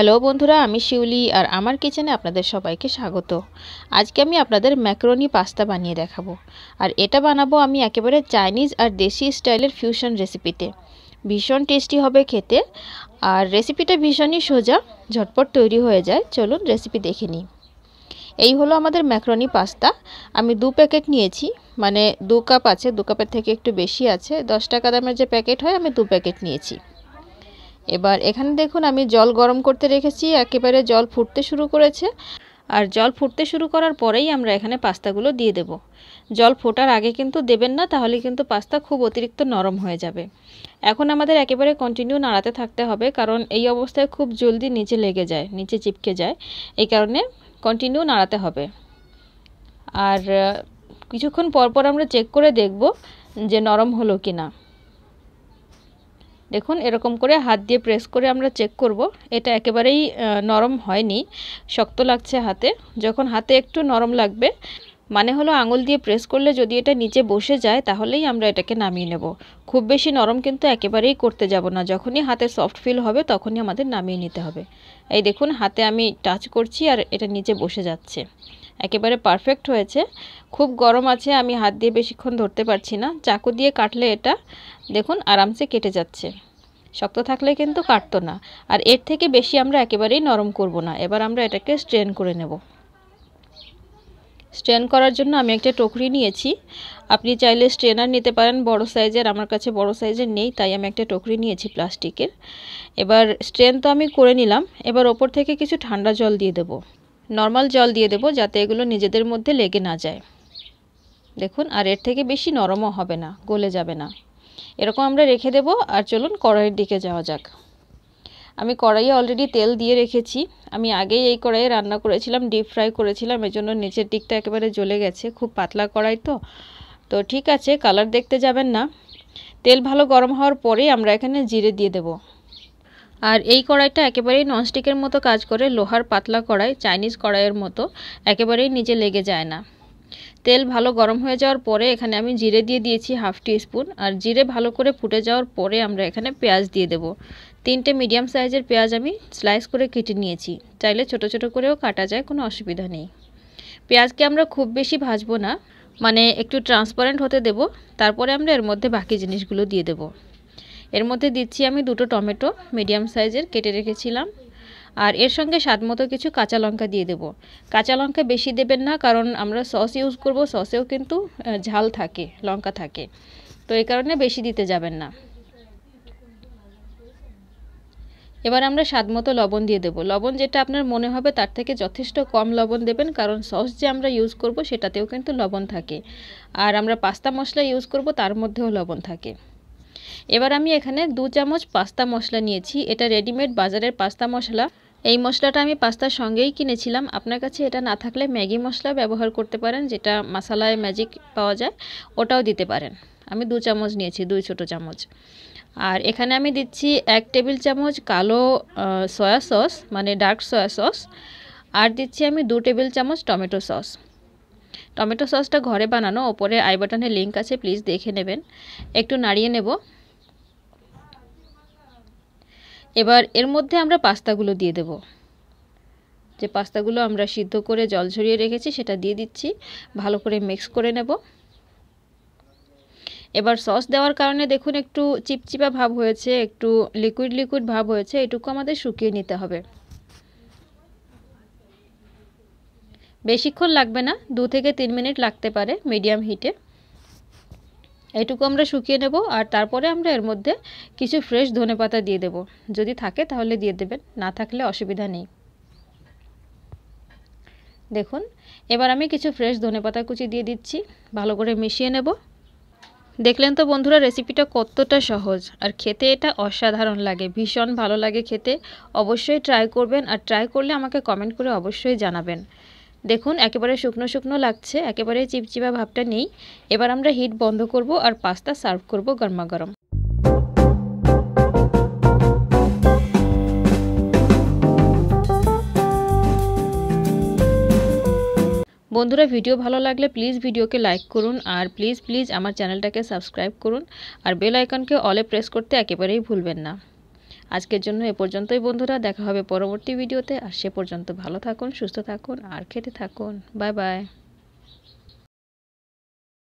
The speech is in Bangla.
হ্যালো বন্ধুরা আমি শিউলি আর আমার কিচেনে আপনাদের সবাইকে স্বাগত আজকে আমি আপনাদের ম্যাকরনি পাস্তা বানিয়ে দেখাবো আর এটা বানাবো আমি একেবারে চাইনিজ আর দেশি স্টাইলের ফিউশন রেসিপিতে ভীষণ টেস্টি হবে খেতে আর রেসিপিটা ভীষণই সোজা ঝটপট তৈরি হয়ে যায় চলুন রেসিপি দেখে নিই এই হলো আমাদের ম্যাকরনি পাস্তা আমি দু প্যাকেট নিয়েছি মানে দু কাপ আছে দু কাপের থেকে একটু বেশি আছে দশ টাকা দামের যে প্যাকেট হয় আমি দু প্যাকেট নিয়েছি এবার এখানে দেখুন আমি জল গরম করতে রেখেছি একেবারে জল ফুটতে শুরু করেছে আর জল ফুটতে শুরু করার পরেই আমরা এখানে পাস্তাগুলো দিয়ে দেব জল ফোটার আগে কিন্তু দেবেন না তাহলে কিন্তু পাস্তা খুব অতিরিক্ত নরম হয়ে যাবে এখন আমাদের একেবারে কন্টিনিউ নাড়াতে থাকতে হবে কারণ এই অবস্থায় খুব জলদি নিচে লেগে যায় নিচে চিপকে যায় এই কারণে কন্টিনিউ নাড়াতে হবে আর কিছুক্ষণ পরপর আমরা চেক করে দেখব যে নরম হলো কি না দেখুন এরকম করে হাত দিয়ে প্রেস করে আমরা চেক করব এটা একেবারেই নরম হয়নি শক্ত লাগছে হাতে যখন হাতে একটু নরম লাগবে মানে হলো আঙুল দিয়ে প্রেস করলে যদি এটা নিচে বসে যায় তাহলেই আমরা এটাকে নামিয়ে নেব খুব বেশি নরম কিন্তু একেবারেই করতে যাব না যখনই হাতে সফট ফিল হবে তখনই আমাদের নামিয়ে নিতে হবে এই দেখুন হাতে আমি টাচ করছি আর এটা নিচে বসে যাচ্ছে একেবারে পারফেক্ট হয়েছে খুব গরম আছে আমি হাত দিয়ে বেশিক্ষণ ধরতে পারছি না চাকু দিয়ে কাটলে এটা দেখুন আরামসে কেটে যাচ্ছে শক্ত থাকলে কিন্তু কাটতো না আর এর থেকে বেশি আমরা একেবারেই নরম করব না এবার আমরা এটাকে স্ট্রেন করে নেব স্ট্রেন করার জন্য আমি একটা টোকরি নিয়েছি আপনি চাইলে স্ট্রেনার নিতে পারেন বড় সাইজের আমার কাছে বড় সাইজের নেই তাই আমি একটা টোকরি নিয়েছি প্লাস্টিকের এবার স্ট্রেন তো আমি করে নিলাম এবার ওপর থেকে কিছু ঠান্ডা জল দিয়ে দেব নর্মাল জল দিয়ে দেব যাতে এগুলো নিজেদের মধ্যে লেগে না যায় দেখুন আর এর থেকে বেশি নরমও হবে না গলে যাবে না এরকম আমরা রেখে দেব আর চলুন কড়াইয়ের দিকে যাওয়া যাক আমি কড়াইয়ে অলরেডি তেল দিয়ে রেখেছি আমি আগেই এই কড়াইয়ে রান্না করেছিলাম ডিপ ফ্রাই করেছিলাম এজন্য নিচের দিকটা একেবারে জ্বলে গেছে খুব পাতলা কড়াই তো তো ঠিক আছে কালার দেখতে যাবেন না তেল ভালো গরম হওয়ার পরেই আমরা এখানে জিরে দিয়ে দেব আর এই কড়াইটা একেবারেই ননস্টিকের মতো কাজ করে লোহার পাতলা কড়াই চাইনিজ কড়াইয়ের মতো একেবারেই নিচে লেগে যায় না তেল ভালো গরম হয়ে যাওয়ার পরে এখানে আমি জিরে দিয়ে দিয়েছি হাফ টি স্পুন আর জিরে ভালো করে ফুটে যাওয়ার পরে আমরা এখানে পেঁয়াজ দিয়ে দেব তিনটে মিডিয়াম সাইজের পেঁয়াজ আমি স্লাইস করে কেটে নিয়েছি চাইলে ছোট ছোট করেও কাটা যায় কোনো অসুবিধা নেই পেঁয়াজকে আমরা খুব বেশি ভাজবো না মানে একটু ট্রান্সপারেন্ট হতে দেব তারপরে আমরা এর মধ্যে বাকি জিনিসগুলো দিয়ে দেব এর মধ্যে দিচ্ছি আমি দুটো টমেটো মিডিয়াম সাইজের কেটে রেখেছিলাম আর এর সঙ্গে স্বাদ মতো কিছু কাঁচা লঙ্কা দিয়ে দেব কাঁচা লঙ্কা বেশি দেবেন না কারণ আমরা সস ইউজ করব সসেও কিন্তু ঝাল থাকে লঙ্কা থাকে তো এই কারণে বেশি দিতে যাবেন না এবার আমরা স্বাদ মতো লবণ দিয়ে দেব লবণ যেটা আপনার মনে হবে তার থেকে যথেষ্ট কম লবণ দেবেন কারণ সস যে আমরা ইউজ করব সেটাতেও কিন্তু লবণ থাকে আর আমরা পাস্তা মশলা ইউজ করব তার মধ্যেও লবণ থাকে এবার আমি এখানে দু চামচ পাস্তা মশলা নিয়েছি এটা রেডিমেড বাজারের পাস্তা মশলা এই মশলাটা আমি পাস্তার সঙ্গেই কিনেছিলাম আপনার কাছে এটা না থাকলে ম্যাগি মশলা ব্যবহার করতে পারেন যেটা মশালায় ম্যাজিক পাওয়া যায় ওটাও দিতে পারেন আমি দু চামচ নিয়েছি দুই ছোট চামচ আর এখানে আমি দিচ্ছি এক টেবিল চামচ কালো সয়া সস মানে ডার্ক সয়া সস আর দিচ্ছি আমি দু টেবিল চামচ টমেটো সস টমেটো সসটা ঘরে বানানো ওপরে আই বাটনের লিঙ্ক আছে প্লিজ দেখে নেবেন একটু নাড়িয়ে নেব এবার এর মধ্যে আমরা পাস্তাগুলো দিয়ে দেব যে পাস্তাগুলো আমরা সিদ্ধ করে জল ঝরিয়ে রেখেছি সেটা দিয়ে দিচ্ছি ভালো করে মিক্স করে নেব এবার সস দেওয়ার কারণে দেখুন একটু চিপচিপা ভাব হয়েছে একটু লিকুইড লিকুইড ভাব হয়েছে এটুকু আমাদের শুকিয়ে নিতে হবে বেশিক্ষণ লাগবে না দু থেকে তিন মিনিট লাগতে পারে মিডিয়াম হিটে এটুকু আমরা শুকিয়ে নেব আর তারপরে আমরা এর মধ্যে কিছু ফ্রেশ ধনে পাতা দিয়ে দেব যদি থাকে তাহলে দিয়ে দেবেন না থাকলে অসুবিধা নেই দেখুন এবার আমি কিছু ফ্রেশ ধনে পাতা কুচি দিয়ে দিচ্ছি ভালো করে মিশিয়ে নেব দেখলেন তো বন্ধুরা রেসিপিটা কতটা সহজ আর খেতে এটা অসাধারণ লাগে ভীষণ ভালো লাগে খেতে অবশ্যই ট্রাই করবেন আর ট্রাই করলে আমাকে কমেন্ট করে অবশ্যই জানাবেন দেখুন একেবারে শুকনো শুকনো লাগছে একেবারে চিপচিপা ভাবটা নেই এবার আমরা হিট বন্ধ করব আর পাস্তা সার্ভ করব গরমা গরম বন্ধুরা ভিডিও ভালো লাগলে প্লিজ ভিডিওকে লাইক করুন আর প্লিজ প্লিজ আমার চ্যানেলটাকে সাবস্ক্রাইব করুন আর বেল আইকনকে অলে প্রেস করতে একেবারেই ভুলবেন না আজকের জন্য এ পর্যন্তই বন্ধুরা দেখা হবে পরবর্তী ভিডিওতে আর সে পর্যন্ত ভালো থাকুন সুস্থ থাকুন আর খেতে থাকুন বাই বাই